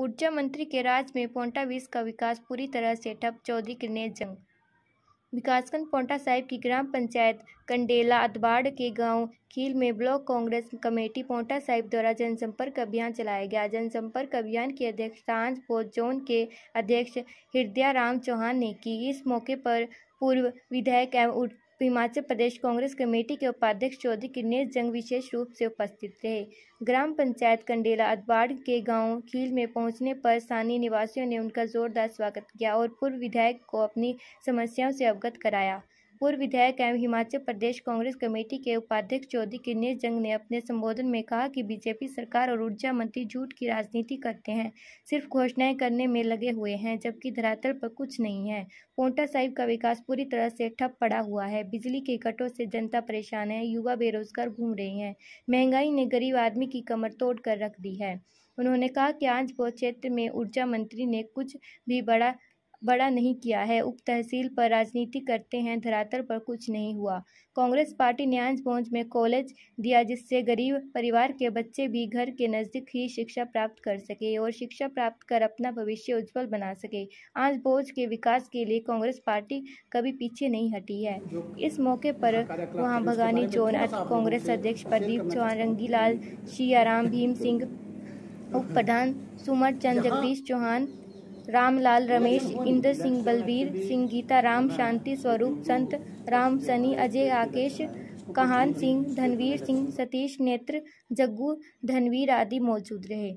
ऊर्जा मंत्री के राज में पोंटा बीस का विकास पूरी तरह से ठप चौधरी किरने जंग विकासखंड पोंटा साहिब की ग्राम पंचायत कंडेला अदबाड़ के गांव खील में ब्लॉक कांग्रेस कमेटी पोंटा साहिब द्वारा जनसंपर्क अभियान चलाया गया जनसंपर्क अभियान की अध्यक्षता आंजपोत जोन के अध्यक्ष राम चौहान ने की इस मौके पर पूर्व विधायक एवं तो हिमाचल प्रदेश कांग्रेस कमेटी के उपाध्यक्ष चौधरी किरणेश जंग विशेष रूप से उपस्थित रहे ग्राम पंचायत कंडेला अदबाड़ के गांव खील में पहुंचने पर स्थानीय निवासियों ने उनका जोरदार स्वागत किया और पूर्व विधायक को अपनी समस्याओं से अवगत कराया पूर्व विधायक एवं हिमाचल प्रदेश कांग्रेस कमेटी के उपाध्यक्ष चौधरी किरनेश जंग ने अपने संबोधन में कहा कि बीजेपी सरकार और ऊर्जा मंत्री झूठ की राजनीति करते हैं सिर्फ घोषणाएं करने में लगे हुए हैं जबकि धरातल पर कुछ नहीं है पोंटा साहिब का विकास पूरी तरह से ठप पड़ा हुआ है बिजली के कटों से जनता परेशान है युवा बेरोजगार घूम रहे हैं महंगाई ने गरीब आदमी की कमर तोड़ कर रख दी है उन्होंने कहा कि आज वो क्षेत्र में ऊर्जा मंत्री ने कुछ भी बड़ा बड़ा नहीं किया है उप तहसील पर राजनीति करते हैं धरातल पर कुछ नहीं हुआ कांग्रेस पार्टी न्याय पहुंच में कॉलेज दिया जिससे गरीब परिवार के बच्चे भी घर के नज़दीक ही शिक्षा प्राप्त कर सके और शिक्षा प्राप्त कर अपना भविष्य उज्जवल बना सके आज बोझ के विकास के लिए कांग्रेस पार्टी कभी पीछे नहीं हटी है इस मौके पर वहां भगानी चौन कांग्रेस अध्यक्ष प्रदीप चौहान रंगीलाल शियाराम भीम सिंह उप प्रधान सुमर चंद जगदीश चौहान रामलाल रमेश इंद्र सिंह बलबीर सिंह गीता राम शांति स्वरूप संत राम सनी अजय आकेश कहान सिंह धनवीर सिंह सतीश नेत्र जग्गू धनवीर आदि मौजूद रहे